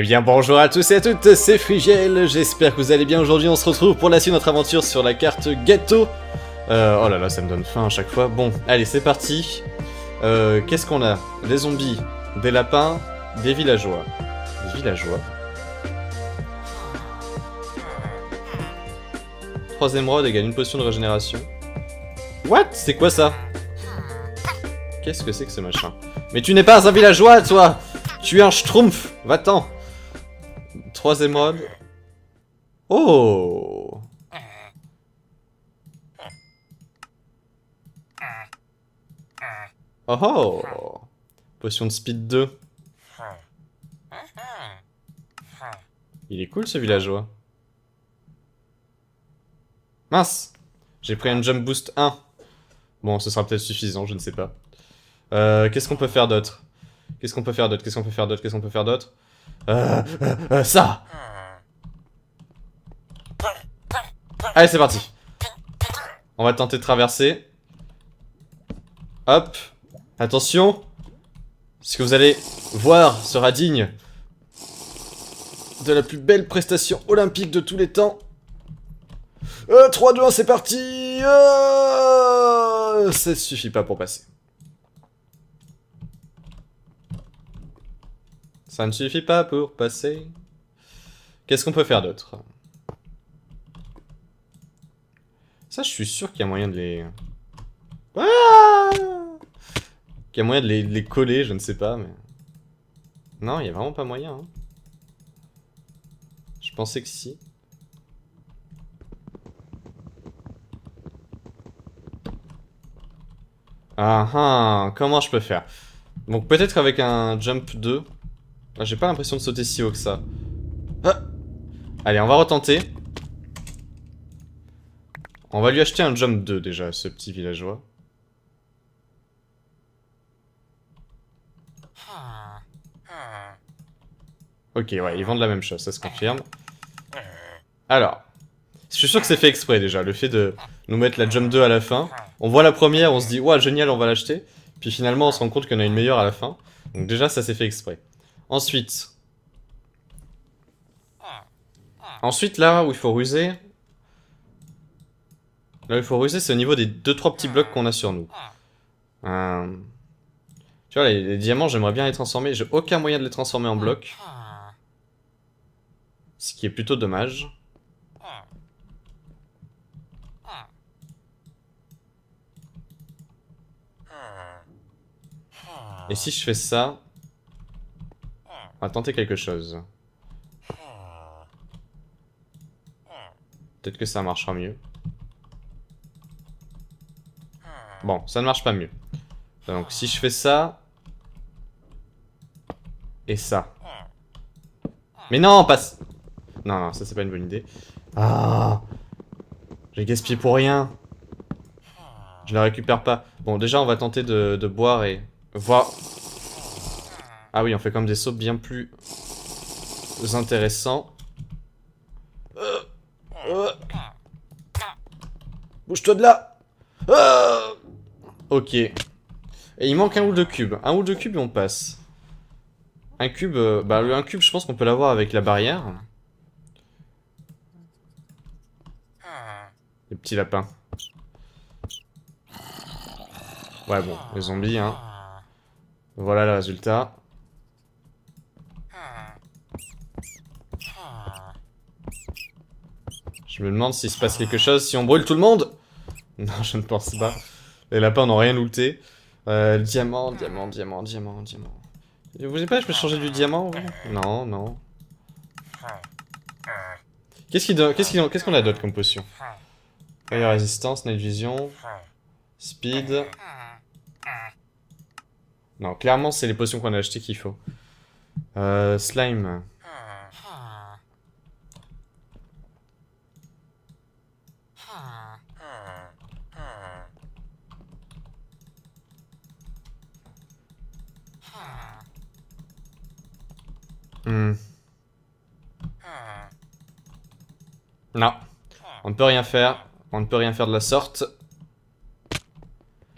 Eh bien bonjour à tous et à toutes, c'est Frigel. j'espère que vous allez bien aujourd'hui, on se retrouve pour la suite de notre aventure sur la carte gâteau. Euh, oh là là, ça me donne faim à chaque fois. Bon, allez, c'est parti. Euh, qu'est-ce qu'on a Des zombies, des lapins, des villageois. Des villageois Trois émeraudes gagne une potion de régénération. What C'est quoi ça Qu'est-ce que c'est que ce machin Mais tu n'es pas un villageois, toi tu es un schtroumpf Va-t'en Troisième mode. Oh Oh oh Potion de speed 2. Il est cool ce villageois. Mince J'ai pris un jump boost 1. Bon, ce sera peut-être suffisant, je ne sais pas. Euh, qu'est-ce qu'on peut faire d'autre Qu'est-ce qu'on peut faire d'autre Qu'est-ce qu'on peut faire d'autre Qu'est-ce qu'on peut faire d'autre euh, euh, euh, ça Allez, c'est parti. On va tenter de traverser. Hop. Attention. Ce que vous allez voir sera digne de la plus belle prestation olympique de tous les temps. Euh, 3, 2, 1, c'est parti Ça suffit pas pour passer. Ça ne suffit pas pour passer. Qu'est-ce qu'on peut faire d'autre Ça, je suis sûr qu'il y a moyen de les... Ah qu'il y a moyen de les, coller, je ne sais pas, mais... Non, il n'y a vraiment pas moyen. Hein. Je pensais que si. Ah ah, comment je peux faire Donc peut-être avec un jump 2, ah, j'ai pas l'impression de sauter si haut que ça. Ah. Allez, on va retenter. On va lui acheter un jump 2 déjà, ce petit villageois. Ok, ouais, ils vendent la même chose, ça se confirme. Alors, je suis sûr que c'est fait exprès déjà, le fait de nous mettre la jump 2 à la fin. On voit la première, on se dit, ouah, génial, on va l'acheter. Puis finalement, on se rend compte qu'on a une meilleure à la fin. Donc déjà, ça s'est fait exprès. Ensuite. Ensuite, là où il faut ruser... Là où il faut ruser, c'est au niveau des 2-3 petits blocs qu'on a sur nous. Euh, tu vois, les, les diamants, j'aimerais bien les transformer. J'ai aucun moyen de les transformer en blocs. Ce qui est plutôt dommage. Et si je fais ça... On va tenter quelque chose. Peut-être que ça marchera mieux. Bon, ça ne marche pas mieux. Donc si je fais ça... Et ça. Mais non, passe Non, non, ça c'est pas une bonne idée. Ah J'ai gaspillé pour rien. Je la récupère pas. Bon, déjà on va tenter de, de boire et... Voir... Ah oui, on fait comme des sauts bien plus intéressants. Bouge-toi de là ah. Ok. Et il manque un ou de cube. Un ou de cube et on passe. Un cube, euh, bah un cube je pense qu'on peut l'avoir avec la barrière. Les petits lapins. Ouais bon, les zombies hein. Voilà le résultat. Je me demande s'il se passe quelque chose, si on brûle tout le monde Non, je ne pense pas. Les lapins n'ont rien looté. Euh, diamant, diamant, diamant, diamant, diamant. Vous voulez pas, je peux changer du diamant Non, non. Qu'est-ce qu'on a d'autre comme potion Meilleur résistance, night vision, speed. Non, clairement, c'est les potions qu'on a achetées qu'il faut. Euh, slime. Hmm. Non. On ne peut rien faire. On ne peut rien faire de la sorte.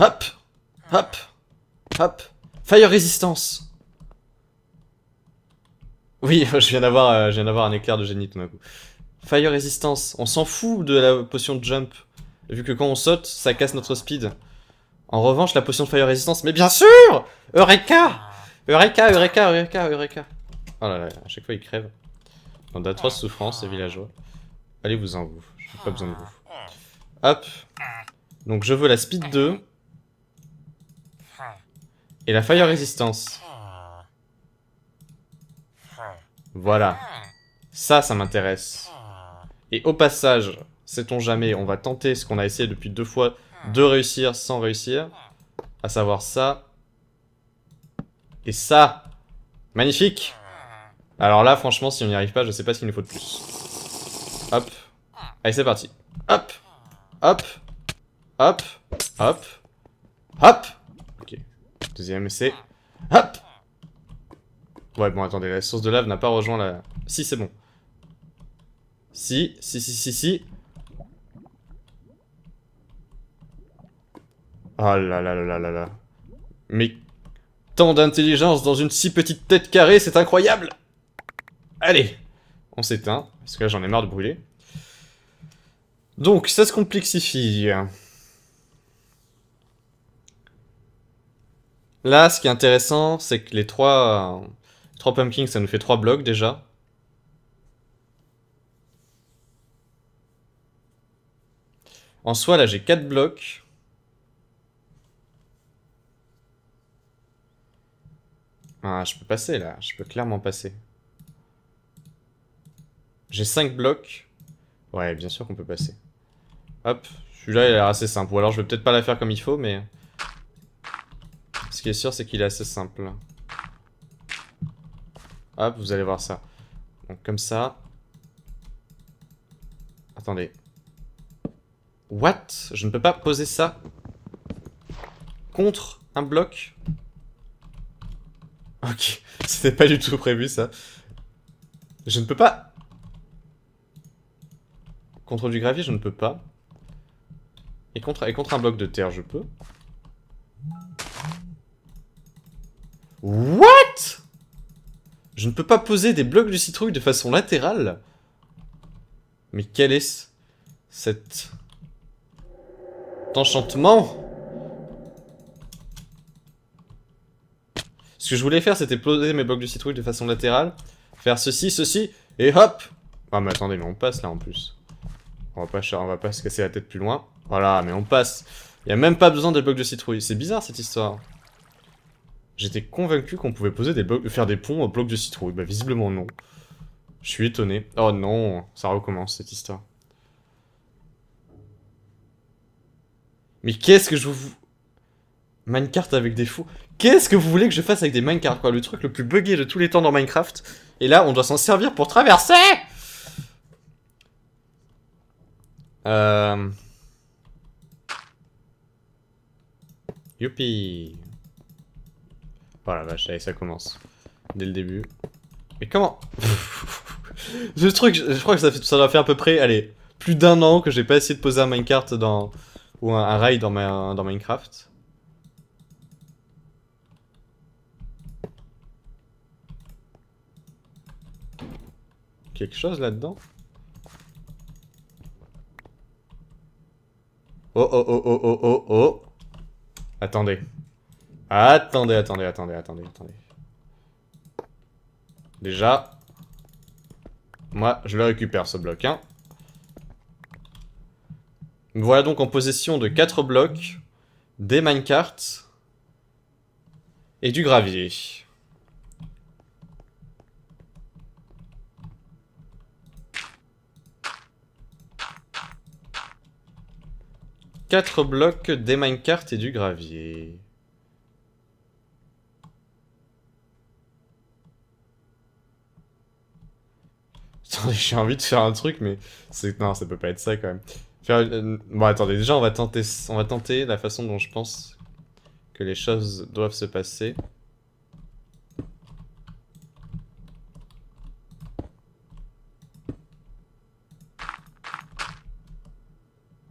Hop Hop Hop Fire résistance Oui, euh, je viens d'avoir un éclair de génie tout d'un coup. Fire On s'en fout de la potion de jump. Vu que quand on saute, ça casse notre speed. En revanche, la potion de Fire résistance, Mais bien sûr Eureka Eureka, Eureka, Eureka, Eureka. Oh là là, à chaque fois il crève. Dans d'atroces souffrances, les villageois. Allez-vous en vous. J'ai pas besoin de vous. Hop. Donc je veux la speed 2. Et la fire résistance. Voilà. Ça, ça m'intéresse. Et au passage, sait-on jamais, on va tenter ce qu'on a essayé depuis deux fois de réussir sans réussir. À savoir ça. Et ça. Magnifique Alors là, franchement, si on n'y arrive pas, je sais pas ce qu'il nous faut de plus. Hop. Allez, c'est parti. Hop. Hop. Hop. Hop. Hop. Ok. Deuxième essai. Hop. Ouais, bon, attendez, la source de lave n'a pas rejoint la... Si, c'est bon. Si, si, si, si, si. oh là là là là là Mais tant d'intelligence dans une si petite tête carrée, c'est incroyable Allez On s'éteint, parce que là j'en ai marre de brûler. Donc, ça se complexifie. Là, ce qui est intéressant, c'est que les trois, trois pumpkins, ça nous fait trois blocs déjà. En soi, là, j'ai 4 blocs. Ah, je peux passer, là. Je peux clairement passer. J'ai 5 blocs. Ouais, bien sûr qu'on peut passer. Hop, celui-là, il a l'air assez simple. Ou alors, je vais peut-être pas la faire comme il faut, mais... Ce qui est sûr, c'est qu'il est assez simple. Hop, vous allez voir ça. Donc, comme ça. Attendez. What Je ne peux pas poser ça contre un bloc Ok, c'était pas du tout prévu ça. Je ne peux pas... Contre du gravier, je ne peux pas. Et contre, et contre un bloc de terre, je peux. What Je ne peux pas poser des blocs de citrouille de façon latérale Mais quelle est cette Enchantement. Ce que je voulais faire, c'était poser mes blocs de citrouille de façon latérale, faire ceci, ceci, et hop Ah mais attendez, mais on passe là en plus. On va pas, on va pas se casser la tête plus loin. Voilà, mais on passe. Il y a même pas besoin des blocs de citrouille. C'est bizarre cette histoire. J'étais convaincu qu'on pouvait poser des blocs, faire des ponts aux blocs de citrouille. Bah visiblement non. Je suis étonné. Oh non, ça recommence cette histoire. Mais qu'est-ce que je vous... Minecraft avec des fous. Qu'est-ce que vous voulez que je fasse avec des minecarts, quoi Le truc le plus buggé de tous les temps dans Minecraft. Et là, on doit s'en servir pour traverser Euh... Youpi oh la vache, allez, ça commence. Dès le début. Mais comment Ce truc, je, crois que ça, fait, ça doit faire à peu près, allez, plus d'un an que j'ai pas essayé de poser un minecart dans ou un, rail dans, dans Minecraft. Quelque chose là-dedans Oh oh oh oh oh oh oh Attendez. Attendez, attendez, attendez, attendez, attendez. Déjà, moi, je le récupère ce bloc, hein voilà donc en possession de 4 blocs, des minecarts et du gravier. Quatre blocs, des minecarts et du gravier. Attendez, j'ai envie de faire un truc, mais non, ça peut pas être ça quand même. Euh, bon, attendez, déjà, on va, tenter, on va tenter la façon dont je pense que les choses doivent se passer.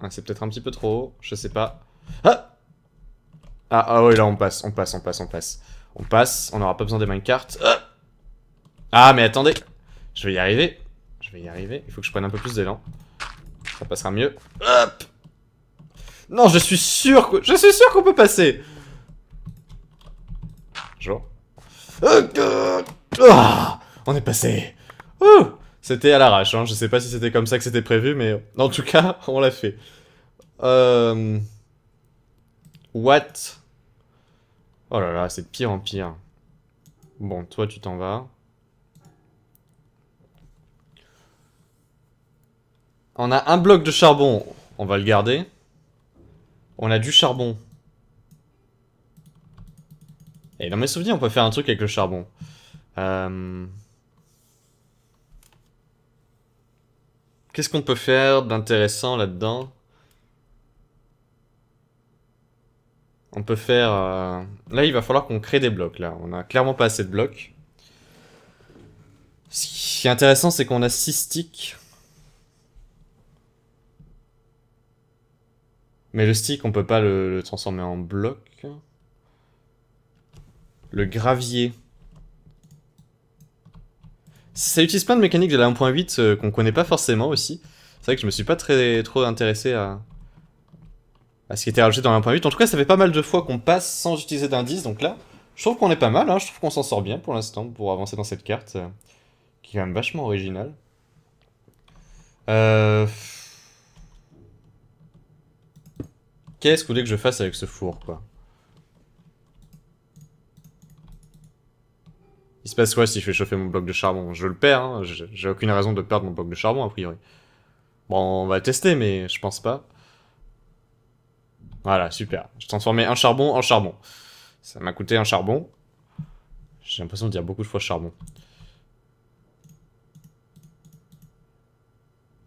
Ah, c'est peut-être un petit peu trop haut, je sais pas. Ah Ah, ah oui, là, on passe, on passe, on passe, on passe. On passe, on n'aura pas besoin des minecarts. Ah, ah, mais attendez Je vais y arriver. Je vais y arriver. Il faut que je prenne un peu plus d'élan. Ça passera mieux. Hop Non, je suis sûr que... Je suis sûr qu'on peut passer Bonjour. Ah, on est passé C'était à l'arrache, hein. je sais pas si c'était comme ça que c'était prévu, mais en tout cas, on l'a fait. Euh... What Oh là là, c'est de pire en pire. Bon, toi tu t'en vas. On a un bloc de charbon. On va le garder. On a du charbon. Et dans mes souvenirs, on peut faire un truc avec le charbon. Euh, qu'est-ce qu'on peut faire d'intéressant là-dedans On peut faire... Euh, là, il va falloir qu'on crée des blocs, là. On a clairement pas assez de blocs. Ce qui est intéressant, c'est qu'on a 6 sticks. Mais le stick, on peut pas le, transformer en bloc. Le gravier. Ça utilise plein de mécaniques de la 1.8 euh, qu'on connaît pas forcément aussi. C'est vrai que je me suis pas très trop intéressé à, à ce qui était rajouté dans la 1.8. En tout cas, ça fait pas mal de fois qu'on passe sans utiliser d'indice. Donc là, je trouve qu'on est pas mal. Hein. Je trouve qu'on s'en sort bien pour l'instant pour avancer dans cette carte euh, qui est quand même vachement originale. Euh Qu'est-ce que vous voulez que je fasse avec ce four, quoi Il se passe quoi si je fais chauffer mon bloc de charbon Je le perds, hein. j'ai aucune raison de perdre mon bloc de charbon, a priori. Bon, on va tester, mais je pense pas. Voilà, super. Je transformé un charbon en charbon. Ça m'a coûté un charbon. J'ai l'impression de dire beaucoup de fois charbon.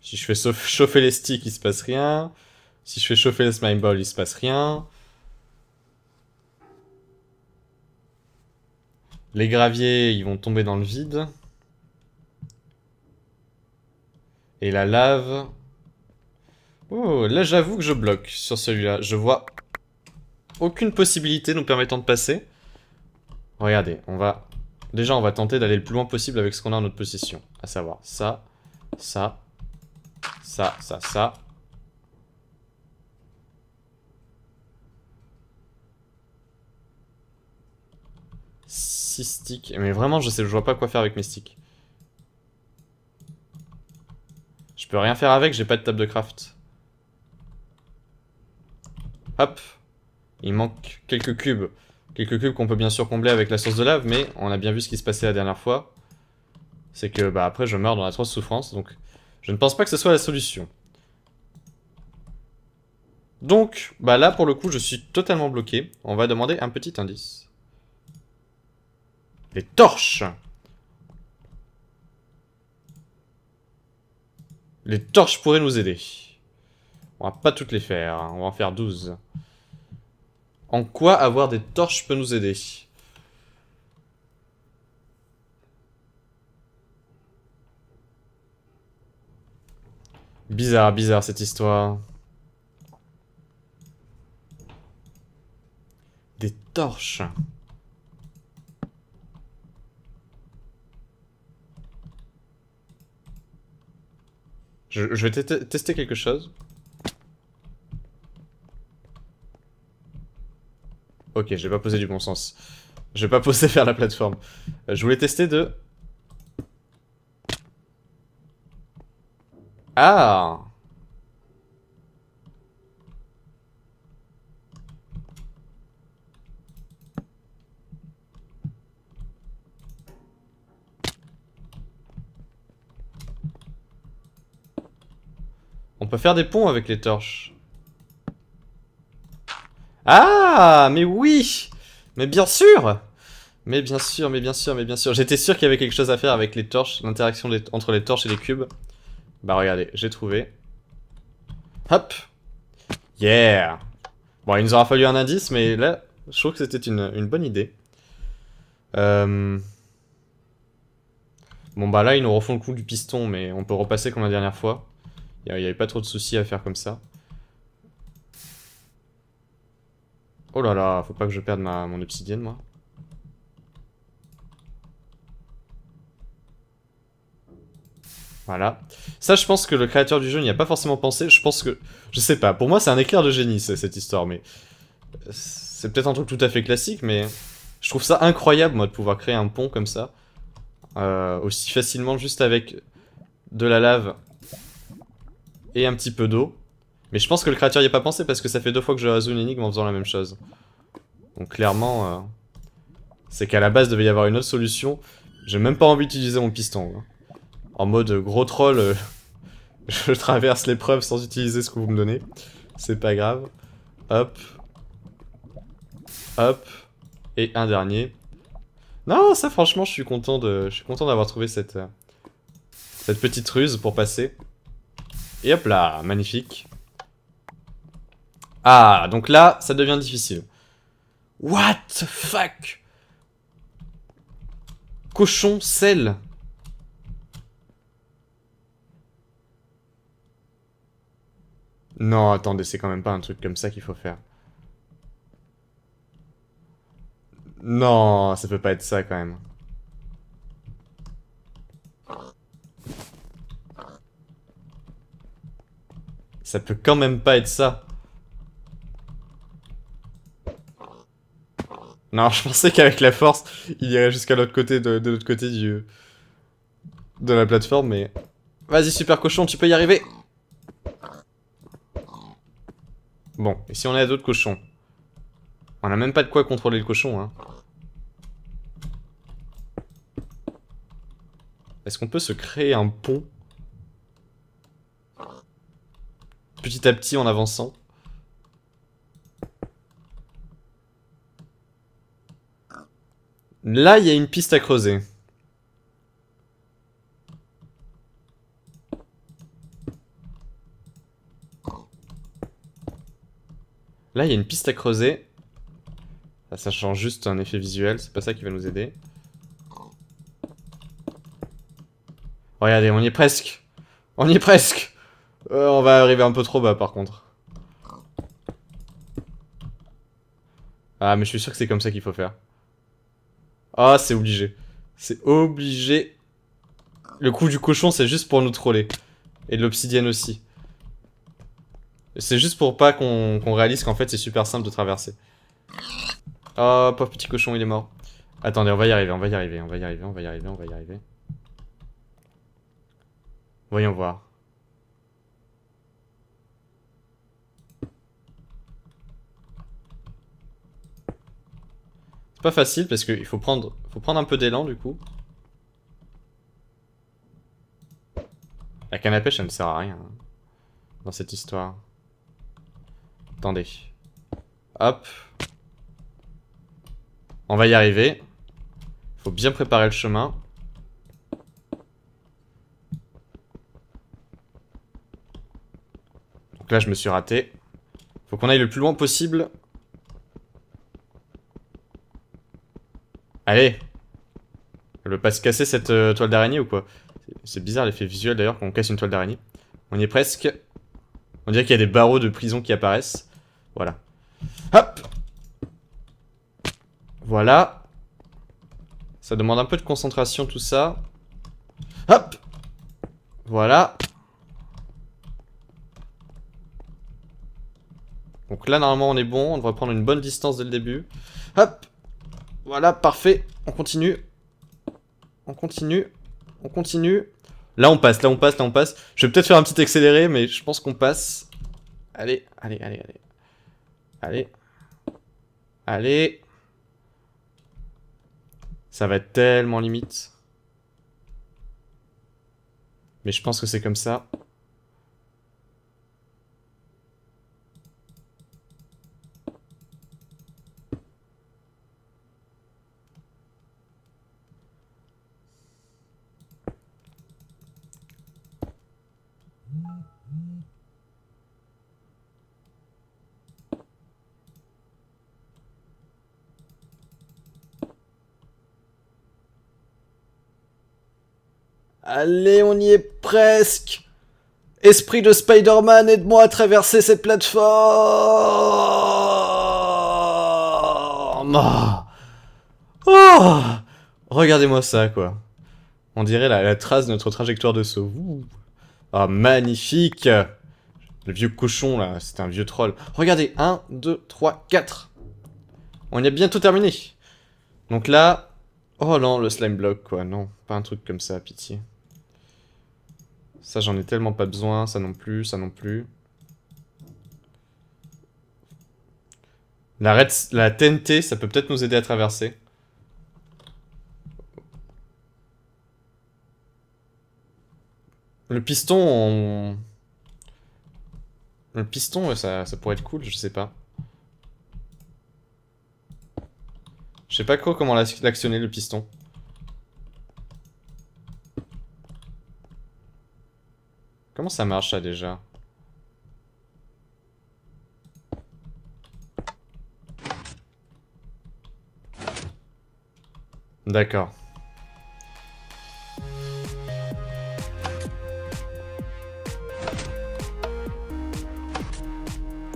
Si je fais chauffer les sticks, il se passe rien. Si je fais chauffer le smile ball, il se passe rien. Les graviers, ils vont tomber dans le vide. Et la lave... Oh, là j'avoue que je bloque sur celui-là. Je vois aucune possibilité nous permettant de passer. Regardez, on va... Déjà, on va tenter d'aller le plus loin possible avec ce qu'on a en notre possession. À savoir ça, ça, ça, ça, ça, 6 sticks. Mais vraiment, je sais, je vois pas quoi faire avec mes sticks. Je peux rien faire avec, j'ai pas de table de craft. Hop. Il manque quelques cubes. Quelques cubes qu'on peut bien sûr combler avec la source de lave, mais on a bien vu ce qui se passait la dernière fois. C'est que, bah, après, je meurs dans la l'atroce souffrance, donc je ne pense pas que ce soit la solution. Donc, bah là, pour le coup, je suis totalement bloqué. On va demander un petit indice. Les torches Les torches pourraient nous aider. On va pas toutes les faire, hein. on va en faire 12. En quoi avoir des torches peut nous aider Bizarre, bizarre cette histoire. Des torches Je, vais tester quelque chose. Ok, j'ai pas posé du bon sens. Je J'ai pas posé vers la plateforme. Euh, je voulais tester de... Ah On peut faire des ponts avec les torches. Ah Mais oui Mais bien sûr Mais bien sûr, mais bien sûr, mais bien sûr. J'étais sûr qu'il y avait quelque chose à faire avec les torches, l'interaction entre les torches et les cubes. Bah regardez, j'ai trouvé. Hop Yeah Bon, il nous aura fallu un indice, mais là, je trouve que c'était une, bonne idée. Euh, bon bah là, ils nous refont le coup du piston, mais on peut repasser comme la dernière fois. Il n'y avait pas trop de soucis à faire comme ça. Oh là là, faut pas que je perde mon obsidienne, moi. Voilà. Ça, je pense que le créateur du jeu n'y a pas forcément pensé. Je pense que... Je sais pas. Pour moi, c'est un éclair de génie, cette histoire, mais... C'est peut-être un truc tout à fait classique, mais... Je trouve ça incroyable, moi, de pouvoir créer un pont comme ça. Euh, aussi facilement, juste avec de la lave et un petit peu d'eau. Mais je pense que le créateur y a pas pensé parce que ça fait deux fois que je résous une énigme en faisant la même chose. Donc clairement, euh, c'est qu'à la base devait y avoir une autre solution. J'ai même pas envie d'utiliser mon piston. Hein. En mode euh, gros troll, euh, je traverse l'épreuve sans utiliser ce que vous me donnez. C'est pas grave. Hop. Hop. Et un dernier. Non, ça franchement, je suis content d'avoir trouvé cette, cette petite ruse pour passer. Et hop là, magnifique. Ah, donc là, ça devient difficile. What the fuck Cochon, sel. Non, attendez, c'est quand même pas un truc comme ça qu'il faut faire. Non, ça peut pas être ça quand même. Ça peut quand même pas être ça. Non, je pensais qu'avec la force, il irait jusqu'à l'autre côté, de, l'autre côté du... De la plateforme, mais... Vas-y, super cochon, tu peux y arriver Bon, et si on a d'autres cochons On n'a même pas de quoi contrôler le cochon, hein. Est-ce qu'on peut se créer un pont petit à petit en avançant. Là, il y a une piste à creuser. Là, il y a une piste à creuser. ça change juste un effet visuel, c'est pas ça qui va nous aider. Regardez, on y est presque. On y est presque. Euh, on va arriver un peu trop bas par contre. Ah mais je suis sûr que c'est comme ça qu'il faut faire. Ah c'est obligé. C'est obligé. Le coup du cochon c'est juste pour nous troller. Et de l'obsidienne aussi. C'est juste pour pas qu'on réalise qu'en fait c'est super simple de traverser. Oh pauvre petit cochon il est mort. Attendez on va y arriver, on va y arriver, on va y arriver, on va y arriver, on va y arriver. Voyons voir. Pas facile parce qu'il faut prendre, faut prendre un peu d'élan du coup. La canne à pêche, elle ne sert à rien hein, dans cette histoire. Attendez. Hop. On va y arriver. Faut bien préparer le chemin. Donc là, je me suis raté. Faut qu'on aille le plus loin possible Allez Elle veut pas se casser cette euh, toile d'araignée ou quoi C'est bizarre l'effet visuel d'ailleurs quand on casse une toile d'araignée. On y est presque. On dirait qu'il y a des barreaux de prison qui apparaissent. Voilà. Hop Voilà. Ça demande un peu de concentration tout ça. Hop Voilà. Donc là, normalement, on est bon. On devrait prendre une bonne distance dès le début. Hop voilà, parfait. On continue. On continue. On continue. Là, on passe, là, on passe, là, on passe. Je vais peut-être faire un petit accéléré, mais je pense qu'on passe. Allez, allez, allez, allez. Allez. Allez. Ça va être tellement limite. Mais je pense que c'est comme ça. Allez, on y est presque Esprit de Spider-Man, aide-moi à traverser cette plateforme oh Regardez-moi ça, quoi. On dirait la, trace de notre trajectoire de saut. Ah, oh, magnifique Le vieux cochon, là, c'est un vieux troll. Regardez, 1, 2, 3, 4 On y a bientôt terminé Donc là... Oh non, le slime block, quoi, non. Pas un truc comme ça, pitié. Ça, j'en ai tellement pas besoin. Ça non plus, ça non plus. La, la TNT, ça peut peut-être nous aider à traverser. Le piston, Le piston, ça, ça pourrait être cool, je sais pas. Je sais pas quoi, comment l'actionner, le piston. Comment ça marche, déjà D'accord.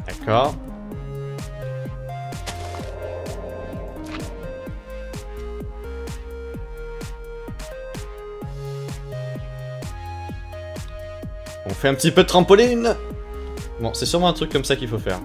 D'accord. un petit peu de trampoline Bon, c'est sûrement un truc comme ça qu'il faut faire.